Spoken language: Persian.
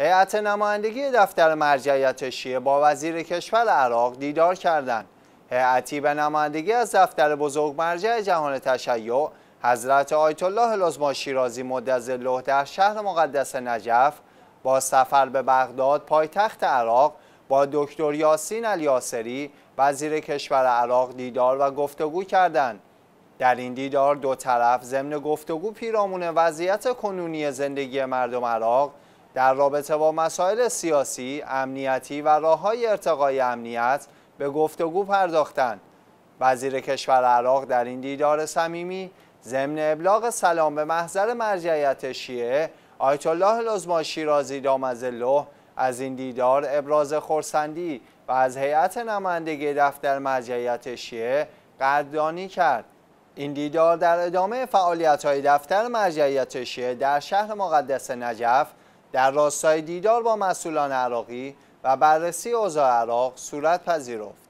هیئت نمایندگی دفتر مرجعیت شیعه با وزیر کشور عراق دیدار کردند. هیئتی به نمایندگی از دفتر بزرگ مرجع جهان تشیع حضرت آیت الله لزما شیرازی مدظله در شهر مقدس نجف با سفر به بغداد پایتخت عراق با دکتر یاسین الیاسری وزیر کشور عراق دیدار و گفتگو کردند. در این دیدار دو طرف ضمن گفتگو پیرامون وضعیت کنونی زندگی مردم عراق در رابطه با مسائل سیاسی، امنیتی و راه ارتقای امنیت به گفتگو پرداختند. وزیر کشور عراق در این دیدار صمیمی ضمن ابلاغ سلام به محضر مرجعیت شیعه آیت الله لزما شیرازی الله از این دیدار ابراز خورسندی و از هیئت نمایندگی دفتر مرجعیت شیعه قدردانی کرد این دیدار در ادامه فعالیت های دفتر مرجعیت شیعه در شهر مقدس نجف در راستای دیدار با مسئولان عراقی و بررسی اوضاع عراق صورت پذیرفت.